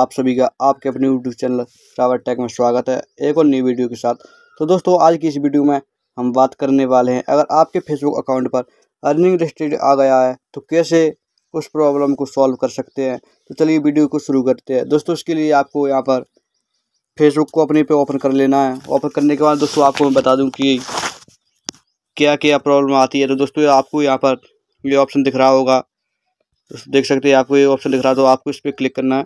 आप सभी का आपके अपने यूट्यूब चैनल टावर टेक में स्वागत है एक और नई वीडियो के साथ तो दोस्तों आज की इस वीडियो में हम बात करने वाले हैं अगर आपके फेसबुक अकाउंट पर अर्निंग रिस्ट्रिक्ट आ गया है तो कैसे उस प्रॉब्लम को सॉल्व कर सकते हैं तो चलिए वीडियो को शुरू करते हैं दोस्तों इसके लिए आपको यहाँ पर फेसबुक को अपने पे ओपन कर लेना है ओपन करने के बाद दोस्तों आपको मैं बता दूँ कि क्या क्या प्रॉब्लम आती है तो दोस्तों आपको यहाँ पर ये ऑप्शन दिख रहा होगा देख सकते हैं आपको ये ऑप्शन दिख रहा तो आपको इस पर क्लिक करना है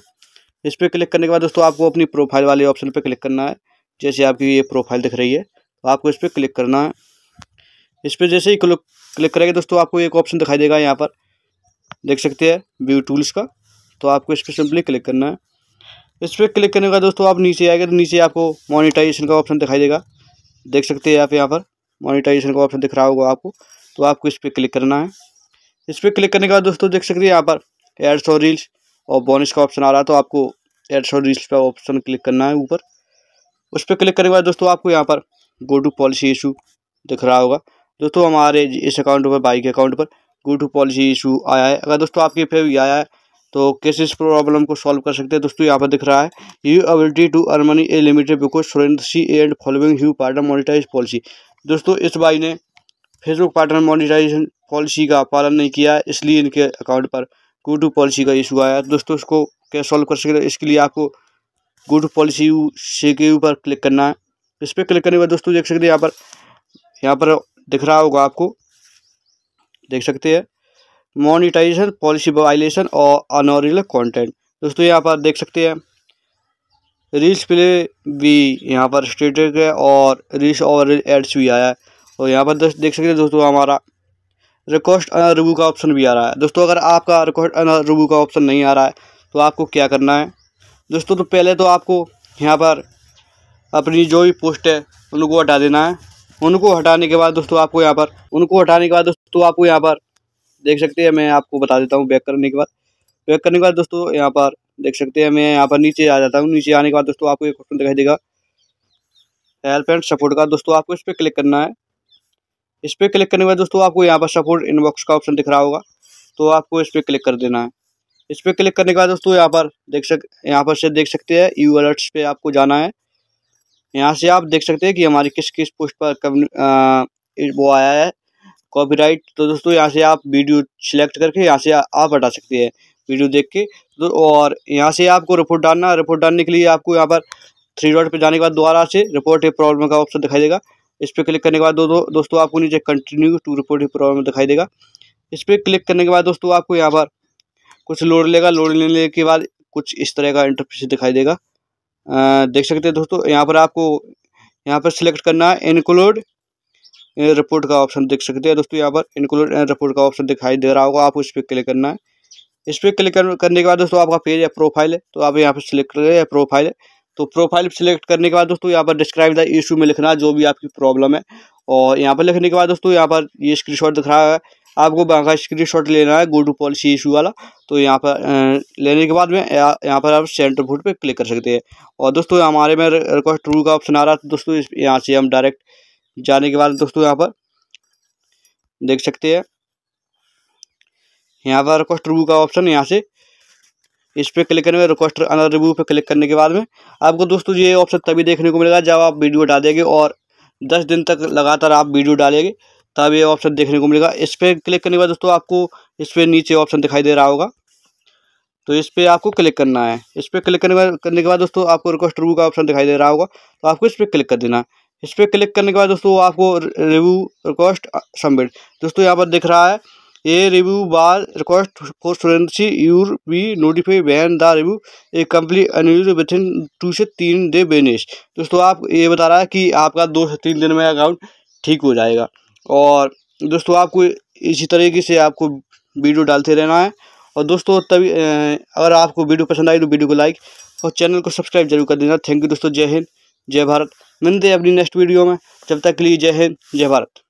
इस पर क्लिक करने के बाद दोस्तों आपको अपनी प्रोफाइल वाले ऑप्शन पर क्लिक करना है जैसे आपकी ये प्रोफाइल दिख रही है तो आपको इस पर क्लिक करना है इस पर जैसे ही क्लिक करेंगे दोस्तों आपको एक ऑप्शन दिखाई देगा यहाँ पर देख सकते हैं व्यू टूल्स का तो आपको इस पर सिंपली क्लिक करना है इस पर क्लिक करने का दोस्तों आप नीचे आएंगे तो नीचे आपको मोनिटाइजेशन का ऑप्शन दिखाई देगा देख सकते हैं आप यहाँ पर मोनिटाइजेशन का ऑप्शन दिख रहा होगा आपको तो आपको इस पर क्लिक करना है इस पर क्लिक करने के बाद दोस्तों देख सकते हैं यहाँ पर एड्स और रील्स और बोनस का ऑप्शन आ रहा है तो आपको एड शॉर्ट रील्स पर ऑप्शन क्लिक करना है ऊपर उस पर क्लिक करने के बाद दोस्तों आपको यहाँ पर गो टू पॉलिसी इशू दिख रहा होगा दोस्तों हमारे इस अकाउंट पर बाइक अकाउंट पर गो टू पॉलिसी इशू आया है अगर दोस्तों आपके पे भी आया है तो कैसे इस प्रॉब्लम को सॉल्व कर सकते हैं दोस्तों यहाँ पर दिख रहा है you ability to earn money a limited because सुरेंद्र see and following you partner monetise policy दोस्तों इस बाई ने फेसबुक पार्टनर मोनिटाइजेशन पॉलिसी का पालन नहीं किया इसलिए इनके अकाउंट पर गुड पॉलिसी का इशू आया है तो दोस्तों इसको कैसे सॉल्व कर सकते इसके लिए आपको गुड पॉलिसी सी के ऊपर क्लिक करना है इस पर क्लिक करने के बाद दोस्तों देख सकते हैं यहाँ पर यहाँ पर दिख रहा होगा आपको देख सकते हैं मोनिटाइजेशन पॉलिसी वायलेशन और अनोरियल कंटेंट दोस्तों यहाँ पर देख सकते हैं रील्स प्ले भी यहाँ पर स्टेटेड है और रील्स और एड्स भी आया है और यहाँ पर देख सकते हैं दोस्तों हमारा रिक्वेस्ट अनर रिव्यू का ऑप्शन भी आ रहा है दोस्तों अगर आपका रिक्वेस्ट अनदर रिव्यू का ऑप्शन नहीं आ रहा है तो आपको क्या करना है दोस्तों तो पहले तो आपको यहाँ पर अपनी जो भी पोस्ट है उनको हटा देना है उनको हटाने के बाद दोस्तों आपको यहाँ पर उनको हटाने के बाद दोस्तों आपको यहाँ पर देख सकते हैं मैं आपको बता देता हूँ बैक करने के बाद बैक करने के बाद दोस्तों यहाँ पर देख सकते हैं मैं यहाँ पर नीचे आ जाता हूँ नीचे आने के बाद दोस्तों आपको एक ऑप्शन दिखाई देगा हेल्प एंड सपोर्ट का दोस्तों आपको इस पर क्लिक करना है इस पर क्लिक करने के बाद दोस्तों आपको यहाँ पर सपोर्ट इनबॉक्स का ऑप्शन दिख रहा होगा तो आपको इस पर क्लिक कर देना है इस पर क्लिक करने के बाद दोस्तों यहाँ पर देख सक यहाँ पर से देख सकते हैं यू अलर्ट्स पे आपको जाना है यहाँ से आप देख सकते हैं कि हमारी किस किस पोस्ट पर कब वो आया है कॉपीराइट तो दोस्तों यहाँ से आप वीडियो सिलेक्ट करके यहाँ से आप हटा सकते हैं वीडियो देख के तो और यहाँ से आपको रिपोर्ट डालना रिपोर्ट डालने के लिए आपको यहाँ पर थ्री डॉट पर जाने के बाद दोबारा से रिपोर्ट प्रॉब्लम का ऑप्शन दिखाई देगा इस पर क्लिक करने के बाद दो दो दोस्तों आपको नीचे कंटिन्यू टू रिपोर्ट प्रॉब्लम दिखाई देगा इस पर क्लिक करने के बाद दोस्तों आपको यहाँ पर कुछ लोड लेगा लोड लेने के बाद कुछ इस तरह का इंटरफेस दिखाई देगा देख सकते हैं दोस्तों यहाँ पर आपको यहाँ पर सिलेक्ट करना है इनक्लूड रिपोर्ट का ऑप्शन देख सकते हैं दोस्तों यहाँ पर इंक्लूड रिपोर्ट का ऑप्शन दिखाई दे रहा होगा आपको इस पर क्लिक करना है इस पर क्लिक करने के बाद दोस्तों आपका पेज या प्रोफाइल है तो आप यहाँ पर सिलेक्ट करें या प्रोफाइल है तो प्रोफाइल सेलेक्ट करने के बाद दोस्तों यहाँ पर डिस्क्राइब द इशू में लिखना जो भी आपकी प्रॉब्लम है और यहाँ पर लिखने के बाद दोस्तों यहाँ पर ये स्क्रीनशॉट दिख रहा है आपको बैंक का स्क्रीनशॉट लेना है गो टू पॉलिसी इशू वाला तो यहाँ पर लेने के बाद में यहाँ पर आप सेंटर फुट पे क्लिक कर सकते हैं और दोस्तों हमारे में रिक्वेस्ट ट्रू का ऑप्शन आ रहा है तो दोस्तों यहाँ से हम डायरेक्ट जाने के बाद दोस्तों यहाँ पर देख सकते हैं यहाँ पर रिक्वेस्ट ट्रू का ऑप्शन यहाँ से इस पर क्लिक करने में रिक्वेस्ट अनदर रिव्यू पर क्लिक करने के बाद में आपको दोस्तों ये ऑप्शन तभी देखने को मिलेगा जब आप वीडियो डालेंगे और दस दिन तक लगातार आप वीडियो डालेंगे तब ये ऑप्शन देखने को मिलेगा इस पर क्लिक करने के बाद दोस्तों आपको इस पर नीचे ऑप्शन दिखाई दे रहा होगा तो इस पर आपको क्लिक करना है इस पर क्लिक करने करने के बाद दोस्तों आपको रिक्वेस्ट रिव्यू का ऑप्शन दिखाई दे रहा होगा तो आपको इस पर क्लिक कर देना है इस पर क्लिक करने के बाद दोस्तों आपको रिव्यू रिक्वेस्ट सबमिट दोस्तों यहाँ पर दिख रहा है a review bar request for for your be notify ban the review a is complete within two से तीन डे बेनिश दोस्तों आप ये बता रहा है कि आपका दो से तीन दिन में अकाउंट ठीक हो जाएगा और दोस्तों आपको इसी तरीके से आपको वीडियो डालते रहना है और दोस्तों तभी अगर आपको वीडियो पसंद आई तो वीडियो को लाइक और चैनल को सब्सक्राइब जरूर कर देना थैंक यू दोस्तों जय हिंद जय भारत मिलते हैं अपनी नेक्स्ट वीडियो में जब तक के लिए जय हिंद जय भारत